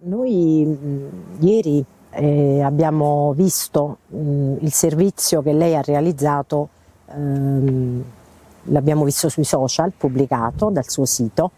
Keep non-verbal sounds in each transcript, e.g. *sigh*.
Noi mh, mm, ieri eh, abbiamo visto mh, mm, il servizio che lei ha realizzato, ehm, l'abbiamo visto sui social, pubblicato dal suo sito,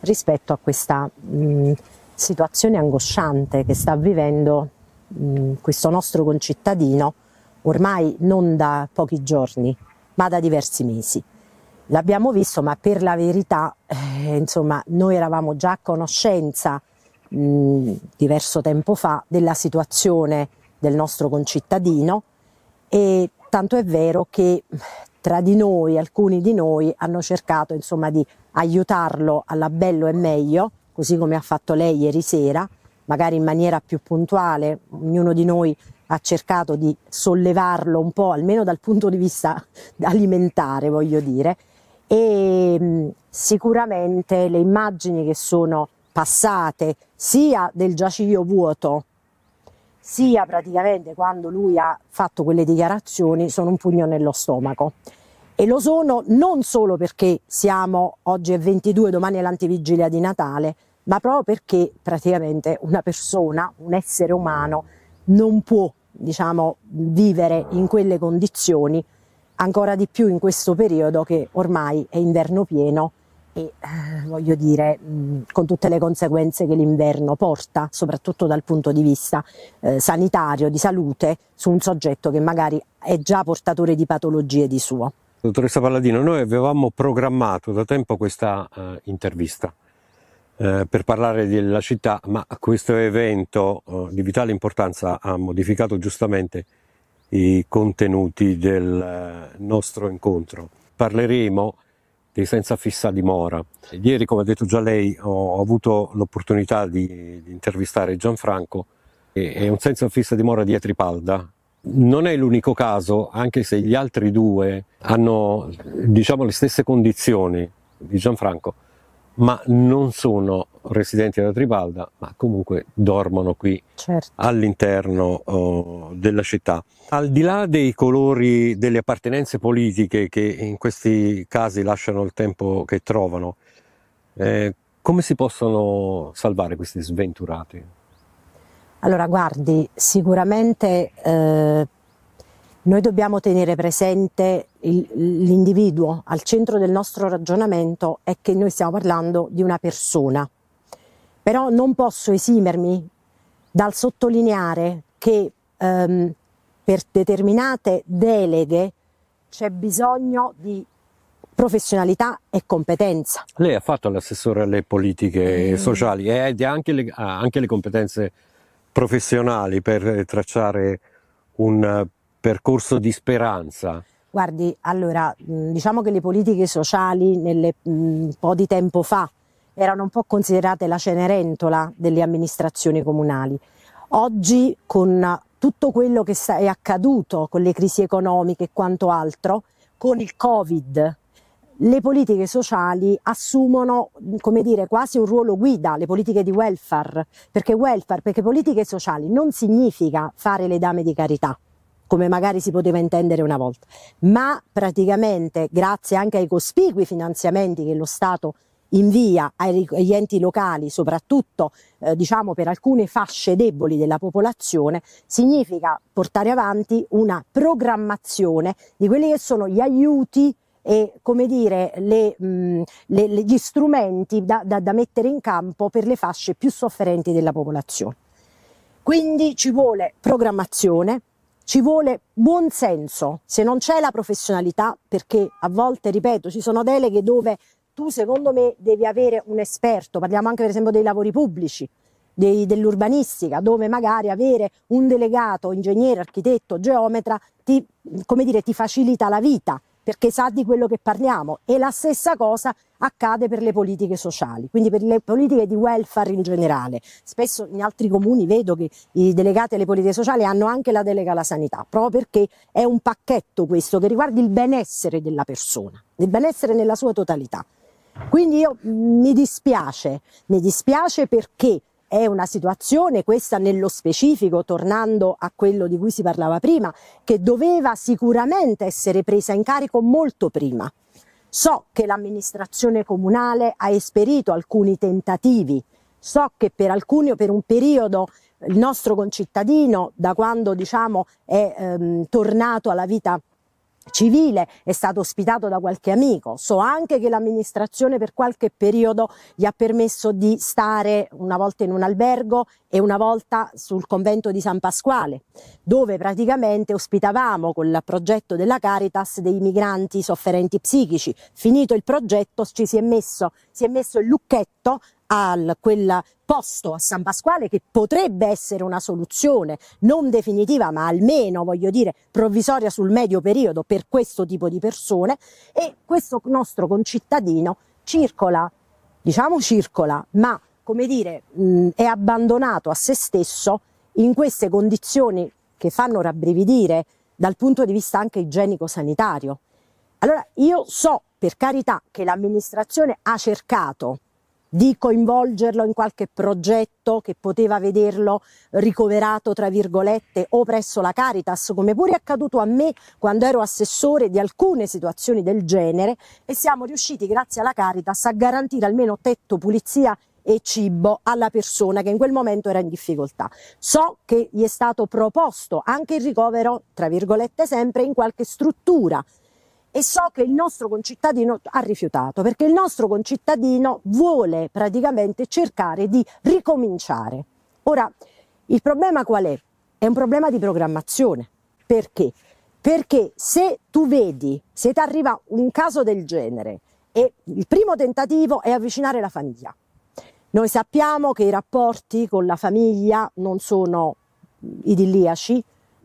rispetto a questa mh, mm, situazione angosciante che sta vivendo questo nostro concittadino ormai non da pochi giorni, ma da diversi mesi. L'abbiamo visto, ma per la verità, eh, insomma, noi eravamo già a conoscenza diverso tempo fa della situazione del nostro concittadino e tanto è vero che tra di noi, alcuni di noi hanno cercato insomma di aiutarlo alla bello e meglio, così come ha fatto lei ieri sera, magari in maniera più puntuale, ognuno di noi ha cercato di sollevarlo un po', almeno dal punto di vista *laughs* alimentare, voglio dire, e mh, sicuramente le immagini che sono passate sia del giaciglio vuoto sia praticamente quando lui ha fatto quelle dichiarazioni sono un pugno nello stomaco e lo sono non solo perché siamo oggi è 22, domani è l'antivigilia di Natale, ma proprio perché praticamente una persona, un essere umano non può, diciamo, vivere in quelle condizioni ancora di più in questo periodo che ormai è inverno pieno e eh, voglio dire mm, con tutte le conseguenze che l'inverno porta, soprattutto dal punto di vista eh, sanitario, di salute, su un soggetto che magari è già portatore di patologie di suo. Dottoressa Palladino, noi avevamo programmato da tempo questa eh, intervista eh, per parlare della città, ma questo evento eh, di vitale importanza ha modificato giustamente i contenuti del nostro incontro. Parleremo di senza fissa dimora. Ieri, come ha detto già lei, ho avuto l'opportunità di, di intervistare Gianfranco e, e un senza fissa dimora di Etripalda. Non è l'unico caso, anche se gli altri due hanno diciamo, le stesse condizioni di Gianfranco, ma non sono residenti alla Tribalda, ma comunque dormono qui certo. all'interno oh, della città. Al di là dei colori delle appartenenze politiche che in questi casi lasciano il tempo che trovano, eh, come si possono salvare questi sventurati? Allora, guardi, sicuramente eh, noi dobbiamo tenere presente l'individuo al centro del nostro ragionamento è che noi stiamo parlando di una persona però non posso esimermi dal sottolineare che ehm, per determinate deleghe c'è bisogno di professionalità e competenza. Lei ha fatto l'assessore alle politiche mm. sociali e ha anche, anche le competenze professionali per tracciare un percorso di speranza. Guardi, allora, diciamo che le politiche sociali un po' di tempo fa erano un po' considerate la cenerentola delle amministrazioni comunali. Oggi con tutto quello che è accaduto con le crisi economiche e quanto altro, con il Covid, le politiche sociali assumono, come dire, quasi un ruolo guida, le politiche di welfare, perché welfare, perché politiche sociali non significa fare le dame di carità, come magari si poteva intendere una volta, ma praticamente grazie anche ai cospicui finanziamenti che lo Stato invia agli enti locali, soprattutto eh, diciamo per alcune fasce deboli della popolazione, significa portare avanti una programmazione di quelli che sono gli aiuti e come dire le, mh, mm, le, gli strumenti da, da, da mettere in campo per le fasce più sofferenti della popolazione. Quindi ci vuole programmazione, ci vuole buonsenso, se non c'è la professionalità, perché a volte, ripeto, ci sono deleghe dove tu secondo me devi avere un esperto, parliamo anche per esempio dei lavori pubblici, dell'urbanistica, dove magari avere un delegato, ingegnere, architetto, geometra, ti, come dire, ti facilita la vita perché sa di quello che parliamo e la stessa cosa accade per le politiche sociali, quindi per le politiche di welfare in generale. Spesso in altri comuni vedo che i delegati alle politiche sociali hanno anche la delega alla sanità, proprio perché è un pacchetto questo che riguarda il benessere della persona, il benessere nella sua totalità. Quindi io mi dispiace, mi dispiace perché è una situazione, questa nello specifico, tornando a quello di cui si parlava prima, che doveva sicuramente essere presa in carico molto prima. So che l'amministrazione comunale ha esperito alcuni tentativi, so che per alcuni o per un periodo il nostro concittadino, da quando diciamo, è ehm, tornato alla vita civile è stato ospitato da qualche amico, so anche che l'amministrazione per qualche periodo gli ha permesso di stare una volta in un albergo e una volta sul convento di San Pasquale, dove praticamente ospitavamo col progetto della Caritas dei migranti sofferenti psichici. Finito il progetto ci si è messo, si è messo il lucchetto a quel posto a San Pasquale che potrebbe essere una soluzione non definitiva ma almeno voglio dire provvisoria sul medio periodo per questo tipo di persone e questo nostro concittadino circola, diciamo circola, ma come dire mh, mm, è abbandonato a se stesso in queste condizioni che fanno rabbrividire dal punto di vista anche igienico-sanitario. Allora io so per carità che l'amministrazione ha cercato di coinvolgerlo in qualche progetto che poteva vederlo ricoverato, tra virgolette, o presso la Caritas, come pure è accaduto a me quando ero assessore di alcune situazioni del genere e siamo riusciti, grazie alla Caritas, a garantire almeno tetto, pulizia e cibo alla persona che in quel momento era in difficoltà. So che gli è stato proposto anche il ricovero, tra virgolette sempre, in qualche struttura e so che il nostro concittadino ha rifiutato perché il nostro concittadino vuole praticamente cercare di ricominciare. Ora, il problema qual è? È un problema di programmazione. Perché? Perché se tu vedi, se ti arriva un caso del genere e il primo tentativo è avvicinare la famiglia, noi sappiamo che i rapporti con la famiglia non sono idilliaci,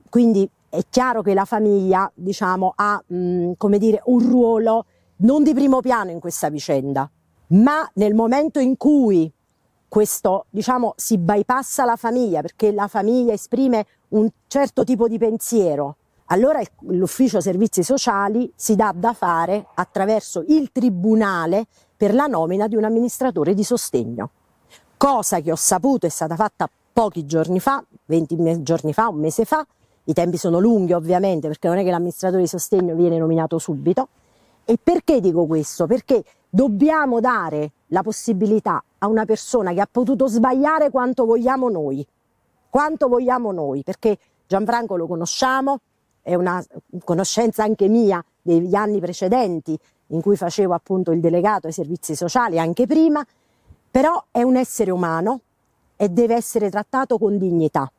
quindi è chiaro che la famiglia diciamo, ha mh, mm, dire, un ruolo non di primo piano in questa vicenda, ma nel momento in cui questo, diciamo, si bypassa la famiglia perché la famiglia esprime un certo tipo di pensiero, allora l'ufficio servizi sociali si dà da fare attraverso il tribunale per la nomina di un amministratore di sostegno, cosa che ho saputo è stata fatta pochi giorni fa, 20 giorni fa, un mese fa, i tempi sono lunghi ovviamente perché non è che l'amministratore di sostegno viene nominato subito. E perché dico questo? Perché dobbiamo dare la possibilità a una persona che ha potuto sbagliare quanto vogliamo noi, quanto vogliamo noi, perché Gianfranco lo conosciamo, è una conoscenza anche mia degli anni precedenti in cui facevo appunto il delegato ai servizi sociali anche prima, però è un essere umano e deve essere trattato con dignità.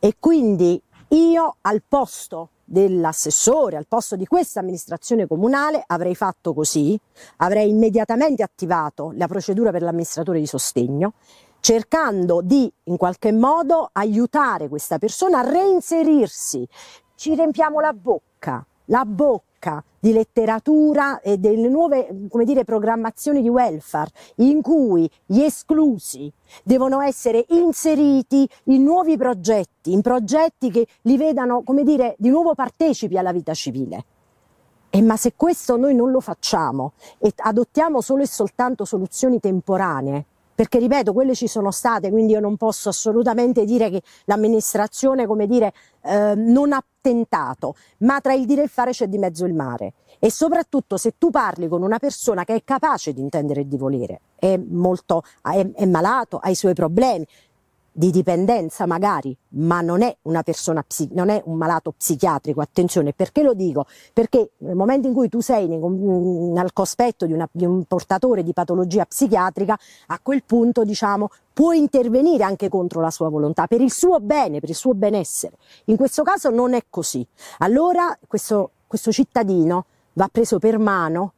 E quindi io al posto dell'assessore, al posto di questa amministrazione comunale, avrei fatto così, avrei immediatamente attivato la procedura per l'amministratore di sostegno, cercando di in qualche modo aiutare questa persona a reinserirsi. Ci riempiamo la bocca, la bocca di letteratura e delle nuove come dire, programmazioni di welfare in cui gli esclusi devono essere inseriti in nuovi progetti, in progetti che li vedano come dire, di nuovo partecipi alla vita civile. E ma se questo noi non lo facciamo e adottiamo solo e soltanto soluzioni temporanee, perché ripeto, quelle ci sono state, quindi io non posso assolutamente dire che l'amministrazione, come dire, eh, non ha tentato, ma tra il dire e il fare c'è di mezzo il mare. E soprattutto se tu parli con una persona che è capace di intendere e di volere, è molto è, è malato, ha i suoi problemi, di dipendenza magari, ma non è una persona, non è un malato psichiatrico, attenzione, perché lo dico? Perché nel momento in cui tu sei mm, al cospetto di, una, di un portatore di patologia psichiatrica, a quel punto diciamo può intervenire anche contro la sua volontà, per il suo bene, per il suo benessere. In questo caso non è così. Allora questo, questo cittadino va preso per mano,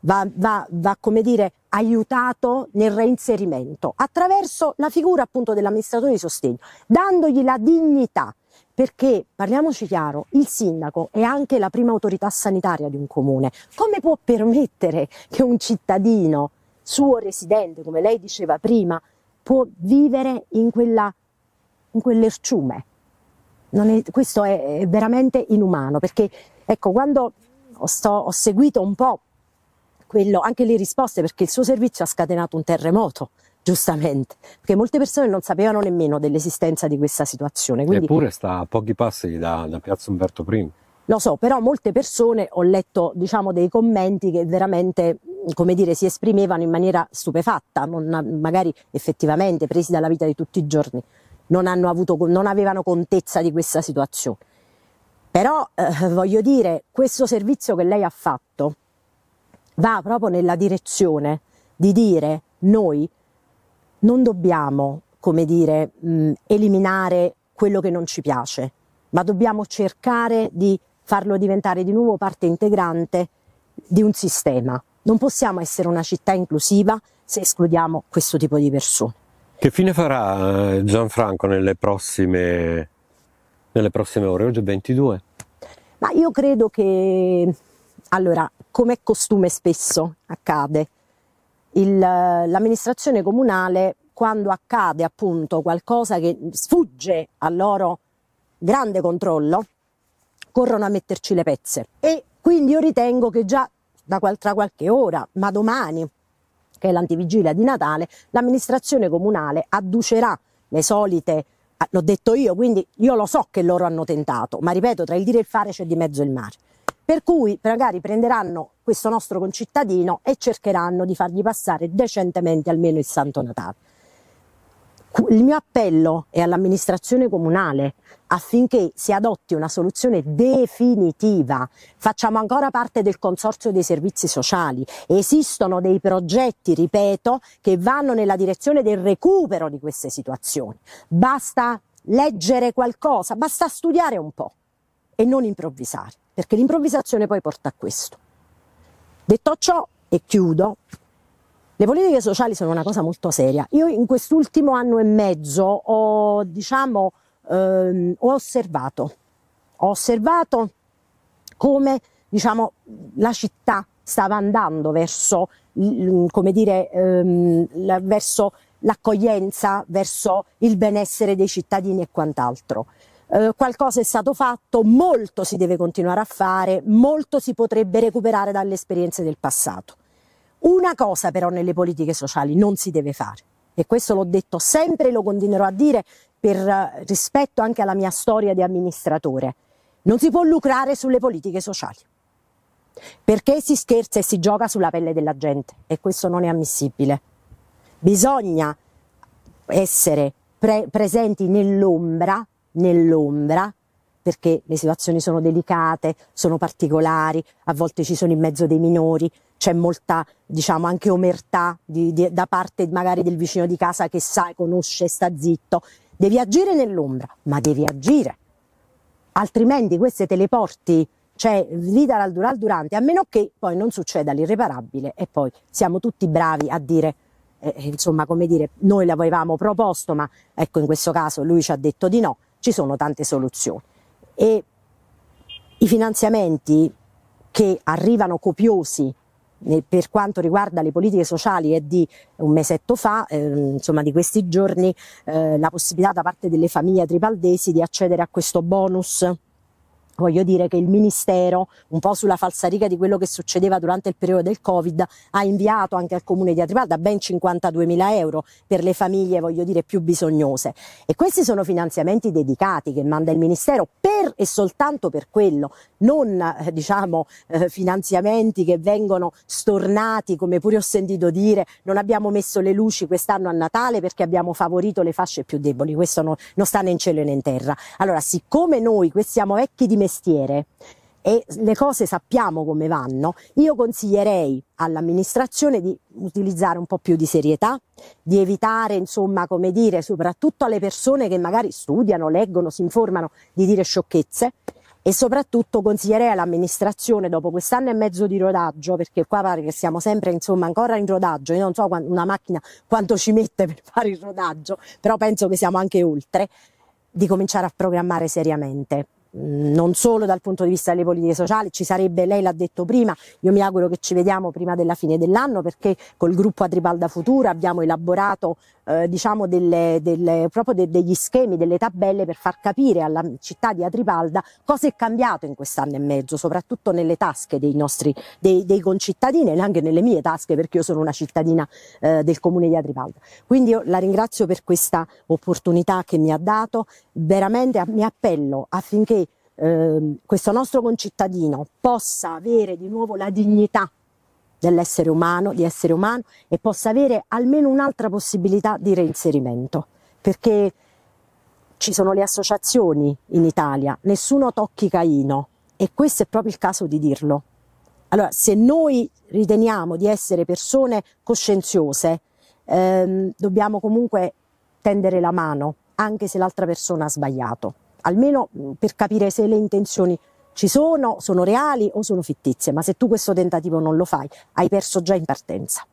va, va, va come dire, aiutato nel reinserimento attraverso la figura appunto dell'amministratore di sostegno, dandogli la dignità. Perché, parliamoci chiaro, il sindaco è anche la prima autorità sanitaria di un comune. Come può permettere che un cittadino, suo residente, come lei diceva prima, può vivere in, quella, in quell'erciume? È, questo è veramente inumano, perché ecco, quando ho, sto, ho seguito un po' quello, anche le risposte, perché il suo servizio ha scatenato un terremoto giustamente, perché molte persone non sapevano nemmeno dell'esistenza di questa situazione. Quindi, Eppure sta a pochi passi da, da, Piazza Umberto I. Lo so, però molte persone ho letto diciamo, dei commenti che veramente come dire, si esprimevano in maniera stupefatta, non, magari effettivamente presi dalla vita di tutti i giorni, non, avuto, non avevano contezza di questa situazione. Però eh, voglio dire, questo servizio che lei ha fatto, va proprio nella direzione di dire noi non dobbiamo, come dire, mh, mm, eliminare quello che non ci piace, ma dobbiamo cercare di farlo diventare di nuovo parte integrante di un sistema. Non possiamo essere una città inclusiva se escludiamo questo tipo di persone. Che fine farà eh, Gianfranco nelle prossime, nelle prossime ore? Oggi è 22. Ma io credo che, allora, come costume spesso accade. Il, l'amministrazione comunale, quando accade appunto qualcosa che sfugge al loro grande controllo, corrono a metterci le pezze. E quindi io ritengo che già da qual- tra qualche ora, ma domani, che è l'antivigilia di Natale, l'amministrazione comunale adducerà le solite, ah, l'ho detto io, quindi io lo so che loro hanno tentato, ma ripeto, tra il dire e il fare c'è di mezzo il mare per cui magari prenderanno questo nostro concittadino e cercheranno di fargli passare decentemente almeno il Santo Natale. Il mio appello è all'amministrazione comunale affinché si adotti una soluzione definitiva. Facciamo ancora parte del consorzio dei servizi sociali. Esistono dei progetti, ripeto, che vanno nella direzione del recupero di queste situazioni. Basta leggere qualcosa, basta studiare un po' e non improvvisare perché l'improvvisazione poi porta a questo. Detto ciò, e chiudo, le politiche sociali sono una cosa molto seria. Io in quest'ultimo anno e mezzo ho, diciamo, ehm, ho osservato, ho osservato come diciamo, la città stava andando verso, come dire, ehm, verso l'accoglienza, verso il benessere dei cittadini e quant'altro. Eh, qualcosa è stato fatto, molto si deve continuare a fare, molto si potrebbe recuperare dalle esperienze del passato. Una cosa però nelle politiche sociali non si deve fare, e questo l'ho detto sempre e lo continuerò a dire per eh, rispetto anche alla mia storia di amministratore, non si può lucrare sulle politiche sociali. Perché si scherza e si gioca sulla pelle della gente e questo non è ammissibile. Bisogna essere pre presenti nell'ombra nell'ombra, perché le situazioni sono delicate, sono particolari, a volte ci sono in mezzo dei minori, c'è molta, diciamo, anche omertà di, di, da parte magari del vicino di casa che sa, conosce, sta zitto. Devi agire nell'ombra, ma devi agire. Altrimenti queste te le porti, cioè vita al dural durante, a meno che poi non succeda l'irreparabile e poi siamo tutti bravi a dire eh, insomma, come dire, noi l'avevamo proposto, ma ecco in questo caso lui ci ha detto di no, ci sono tante soluzioni e i finanziamenti che arrivano copiosi eh, per quanto riguarda le politiche sociali è di un mesetto fa, eh, insomma di questi giorni, eh, la possibilità da parte delle famiglie tripaldesi di accedere a questo bonus Voglio dire che il Ministero, un po' sulla falsariga di quello che succedeva durante il periodo del Covid, ha inviato anche al Comune di Atripalda ben 52.000 euro per le famiglie, voglio dire, più bisognose. E questi sono finanziamenti dedicati che manda il Ministero per e soltanto per quello, non eh, diciamo eh, finanziamenti che vengono stornati, come pure ho sentito dire, non abbiamo messo le luci quest'anno a Natale perché abbiamo favorito le fasce più deboli. Questo no, non sta né in cielo né in terra. Allora, siccome noi, questi siamo vecchi di mestiere e le cose sappiamo come vanno, io consiglierei all'amministrazione di utilizzare un po' più di serietà, di evitare, insomma, come dire, soprattutto alle persone che magari studiano, leggono, si informano, di dire sciocchezze e soprattutto consiglierei all'amministrazione dopo quest'anno e mezzo di rodaggio, perché qua pare che siamo sempre insomma ancora in rodaggio, io non so una macchina quanto ci mette per fare il rodaggio, però penso che siamo anche oltre, di cominciare a programmare seriamente non solo dal punto di vista delle politiche sociali, ci sarebbe, lei l'ha detto prima, io mi auguro che ci vediamo prima della fine dell'anno perché col gruppo Adripalda Futura abbiamo elaborato eh, diciamo delle, delle, proprio de, degli schemi, delle tabelle per far capire alla città di Adripalda cosa è cambiato in quest'anno e mezzo, soprattutto nelle tasche dei nostri dei, dei concittadini e anche nelle mie tasche perché io sono una cittadina eh, del comune di Adripalda. Quindi io la ringrazio per questa opportunità che mi ha dato, veramente mi appello affinché Ehm, questo nostro concittadino possa avere di nuovo la dignità dell'essere umano, di essere umano e possa avere almeno un'altra possibilità di reinserimento, perché ci sono le associazioni in Italia, nessuno tocchi Caino e questo è proprio il caso di dirlo. Allora, se noi riteniamo di essere persone coscienziose, ehm, dobbiamo comunque tendere la mano, anche se l'altra persona ha sbagliato almeno mm, per capire se le intenzioni ci sono, sono reali o sono fittizie, ma se tu questo tentativo non lo fai, hai perso già in partenza.